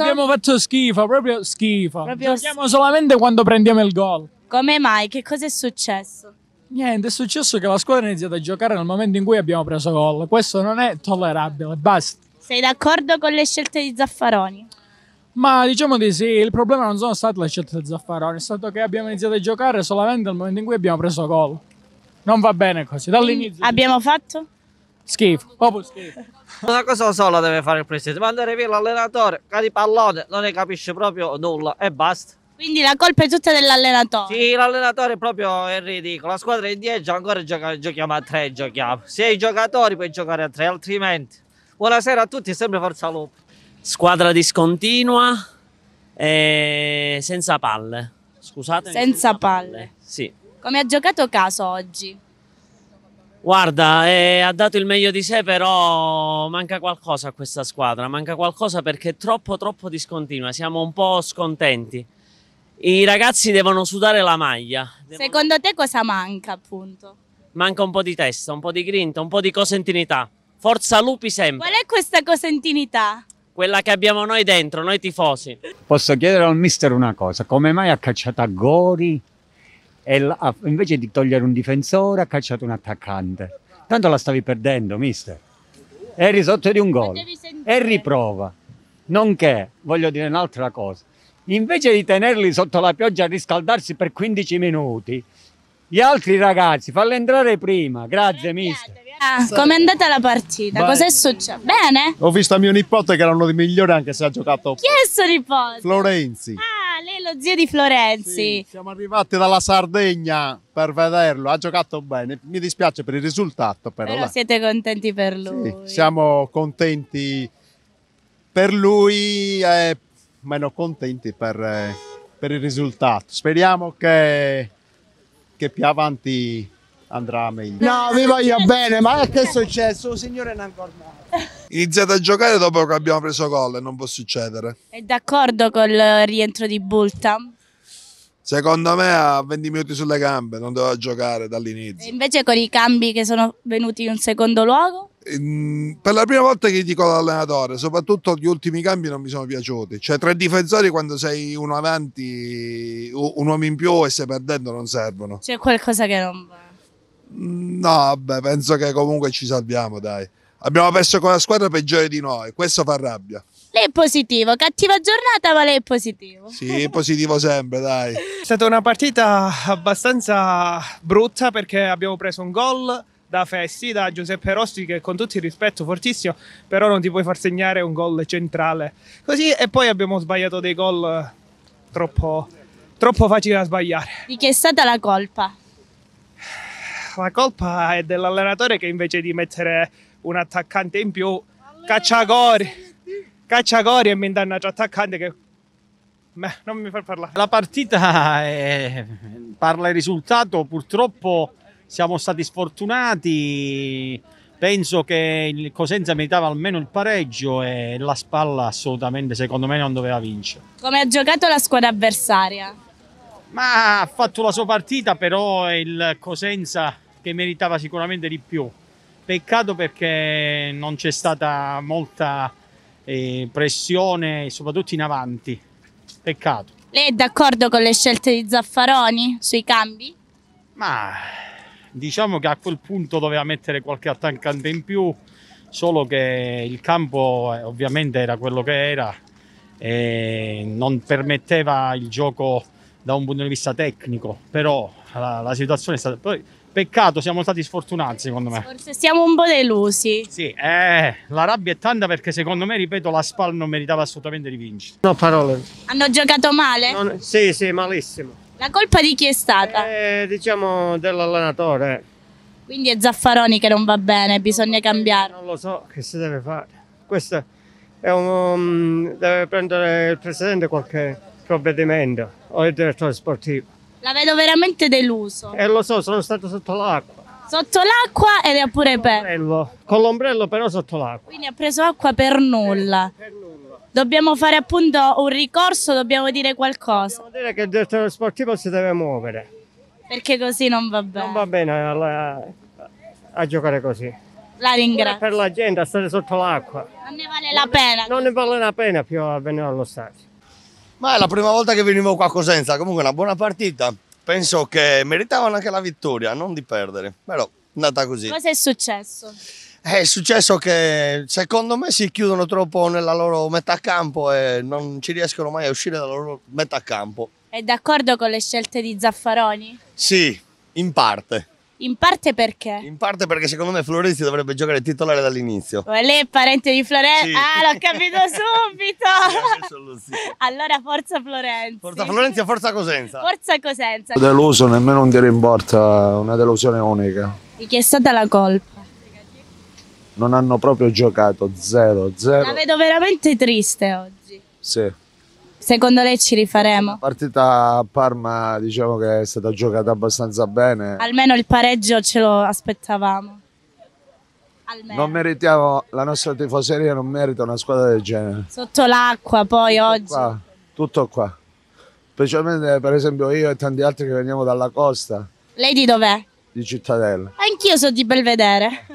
Posso? Abbiamo fatto schifo, proprio schifo. Proprio Giochiamo solamente quando prendiamo il gol. Come mai? Che cosa è successo? Niente, è successo che la squadra ha iniziato a giocare nel momento in cui abbiamo preso gol. Questo non è tollerabile, basta. Sei d'accordo con le scelte di Zaffaroni? Ma diciamo di sì, il problema non sono state le scelte di Zaffaroni, è stato che abbiamo iniziato a giocare solamente nel momento in cui abbiamo preso gol. Non va bene così, dall'inizio. Abbiamo fatto? Schifo, proprio schifo. Una cosa sola deve fare il presidente, mandare via l'allenatore, il pallone, non ne capisce proprio nulla e basta. Quindi la colpa è tutta dell'allenatore? Sì, l'allenatore proprio è ridicolo, la squadra è in 10, ancora gioca giochiamo a 3, giochiamo. Se i giocatori puoi giocare a 3, altrimenti. Buonasera a tutti, sempre Forza Lupo. Squadra discontinua e eh, senza palle, scusate. Senza, senza palle. palle. Sì. Come ha giocato Caso oggi? Guarda, eh, ha dato il meglio di sé, però manca qualcosa a questa squadra, manca qualcosa perché è troppo troppo discontinua, siamo un po' scontenti. I ragazzi devono sudare la maglia. Devono... Secondo te cosa manca appunto? Manca un po' di testa, un po' di grinta, un po' di cosentinità. Forza Lupi sempre. Qual è questa cosentinità? Quella che abbiamo noi dentro, noi tifosi. Posso chiedere al mister una cosa, come mai ha cacciato a Gori la, ah, invece di togliere un difensore ha cacciato un attaccante. Tanto la stavi perdendo, mister. Eri sotto di un gol. E riprova. Nonché, voglio dire un'altra cosa, invece di tenerli sotto la pioggia a riscaldarsi per 15 minuti, gli altri ragazzi, falli entrare prima. Grazie, mister. Eh. Ah, è andata la partita? Cos'è successo? Bene? Ho visto a mio nipote che era uno dei migliori anche se ha giocato. Chi è suo nipote? Florenzi. Ah lo zio di Florenzi. Sì, siamo arrivati dalla Sardegna per vederlo, ha giocato bene. Mi dispiace per il risultato, però. però siete contenti per lui. Sì, siamo contenti per lui e meno contenti per, eh, per il risultato. Speriamo che, che più avanti andrà meglio. No, vi voglio bene, ma che è successo? Il signore non è ancora iniziate a giocare dopo che abbiamo preso gol e non può succedere. È d'accordo col rientro di Bultam? Secondo me ha 20 minuti sulle gambe, non doveva giocare dall'inizio. E invece con i cambi che sono venuti in secondo luogo? Per la prima volta che dico l'allenatore, soprattutto gli ultimi cambi non mi sono piaciuti. Cioè tre difensori quando sei uno avanti, un uomo in più e stai perdendo non servono. C'è qualcosa che non va? Mm, no, vabbè, penso che comunque ci salviamo, dai. Abbiamo perso con la squadra peggiore di noi, questo fa rabbia. Lei è positivo, cattiva giornata ma lei è positivo. Sì, positivo sempre, dai. È stata una partita abbastanza brutta perché abbiamo preso un gol da Festi, da Giuseppe Rossi che con tutto il rispetto fortissimo, però non ti puoi far segnare un gol centrale. Così e poi abbiamo sbagliato dei gol troppo, troppo facili da sbagliare. Di chi è stata la colpa? La colpa è dell'allenatore che invece di mettere un attaccante in più. Cacciagori. Cacciagori e mi danno un altro attaccante che... Beh, non mi fa parlare. La partita è... Eh, parla il risultato, purtroppo siamo stati sfortunati. Penso che il Cosenza meritava almeno il pareggio e la spalla assolutamente secondo me non doveva vincere. Come ha giocato la squadra avversaria? Ma ha fatto la sua partita, però il Cosenza che meritava sicuramente di più. Peccato perché non c'è stata molta eh, pressione, soprattutto in avanti. Peccato. Lei è d'accordo con le scelte di Zaffaroni sui cambi? Ma diciamo che a quel punto doveva mettere qualche attaccante in più, solo che il campo eh, ovviamente era quello che era e non permetteva il gioco da un punto di vista tecnico, però la, la situazione è stata... Poi, Peccato, siamo stati sfortunati secondo me. Forse siamo un po' delusi. Sì, eh, la rabbia è tanta perché secondo me, ripeto, la Spal non meritava assolutamente di vincere. No parole. Hanno giocato male? Non, sì, sì, malissimo. La colpa di chi è stata? Eh, diciamo dell'allenatore. Quindi è Zaffaroni che non va bene, bisogna non cambiare. Non lo so che si deve fare. Questo è un... Um, deve prendere il Presidente qualche provvedimento o il direttore sportivo. La vedo veramente deluso. E eh, lo so, sono stato sotto l'acqua. Sotto l'acqua ed è pure peggio. Con l'ombrello però sotto l'acqua. Quindi ha preso acqua per nulla. Per, eh, per nulla. Dobbiamo fare appunto un ricorso, dobbiamo dire qualcosa. Dobbiamo dire che il direttore sportivo si deve muovere. Perché così non va bene. Non va bene alla, eh, a giocare così. La ringrazio. Per la gente, a stare sotto l'acqua. Non ne vale la pena. Non ne vale la pena più a venire allo stadio. Ma è la prima volta che venivo qua a Cosenza, comunque una buona partita. Penso che meritavano anche la vittoria, non di perdere, però è andata così. Cosa è successo? Eh, è successo che secondo me si chiudono troppo nella loro metà campo e non ci riescono mai a uscire dalla loro metà campo. È d'accordo con le scelte di Zaffaroni? Sì, in parte. In parte perché? In parte perché secondo me Florenzi dovrebbe giocare titolare dall'inizio. Ma lei è parente di Florenzi? Sì. Ah, l'ho capito subito! sì, allora forza Florenzi. Forza Florenzi e forza Cosenza. Forza Cosenza. Deluso, nemmeno un tiro in porta, una delusione unica. Di chi è stata la colpa? Non hanno proprio giocato, 0-0. La vedo veramente triste oggi. Sì. Secondo lei ci rifaremo? La partita a Parma diciamo che è stata giocata abbastanza bene. Almeno il pareggio ce lo aspettavamo. Non Meritiamo, la nostra tifoseria non merita una squadra del genere. Sotto l'acqua poi tutto oggi. Qua, tutto qua. Specialmente per esempio io e tanti altri che veniamo dalla costa. Lei di dov'è? Di Cittadella. Ah, anch'io sono di Belvedere.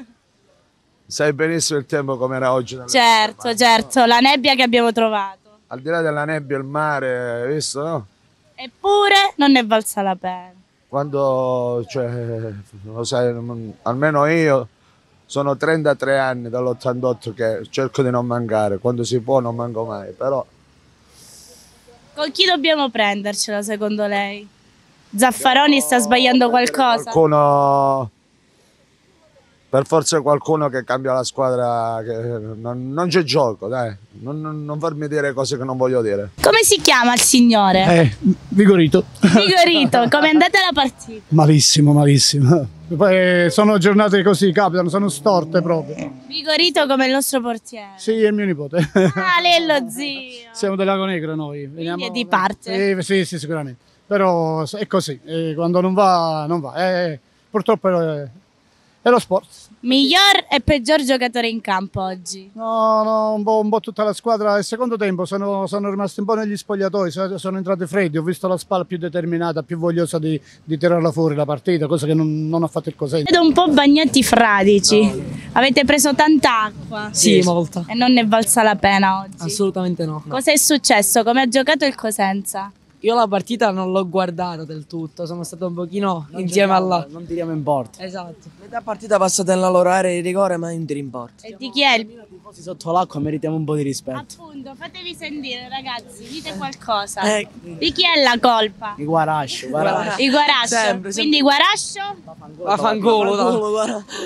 Sai benissimo il tempo com'era oggi. Certo, certo, la nebbia che abbiamo trovato al di là della nebbia, il mare, hai visto, no? Eppure non ne è valsa la pena. Quando, cioè, lo sai, almeno io sono 33 anni dall'88 che cerco di non mancare, quando si può non manco mai, però... Con chi dobbiamo prendercela secondo lei? Zaffaroni sta sbagliando qualcosa? Qualcuno per forza qualcuno che cambia la squadra, eh, non, non c'è gioco, dai, non, non, non, farmi dire cose che non voglio dire. Come si chiama il signore? Eh, Vigorito. Vigorito, come è andata la partita? Malissimo, malissimo. Poi eh, sono giornate così, capitano, sono storte proprio. Vigorito come il nostro portiere. Sì, è mio nipote. Ah, lei è lo zio. Siamo del Lago Negro noi. Veniamo... di parte. Eh, sì, sì, sicuramente. Però è così, eh, quando non va, non va. Eh, purtroppo è eh, e lo sport. Miglior e peggior giocatore in campo oggi? No, no un, po', un po', tutta la squadra. Al secondo tempo sono, sono rimasti un po' negli spogliatoi, sono, entrati freddi. Ho visto la spalla più determinata, più vogliosa di, di tirarla fuori la partita, cosa che non, non ha fatto il Cosenza. Vedo un po' bagnati fradici. No. Avete preso tanta acqua? Sì, sì, molta. E non ne è valsa la pena oggi? Assolutamente no. no. Cosa è successo? Come ha giocato il Cosenza? Io la partita non l'ho guardata del tutto, sono stato un pochino non insieme alla... Non tiriamo in porta. Esatto. Metà partita passata area di rigore, ma non tiri in porta. E di chi è il... Tifosi sotto l'acqua meritiamo un po' di rispetto. Appunto, fatevi sentire ragazzi, dite qualcosa. Eh. Di chi è la colpa? I Guarascio. guarascio. I Guarascio. Sempre, sempre. Quindi Guarascio? La fangolo. La fangolo, fangolo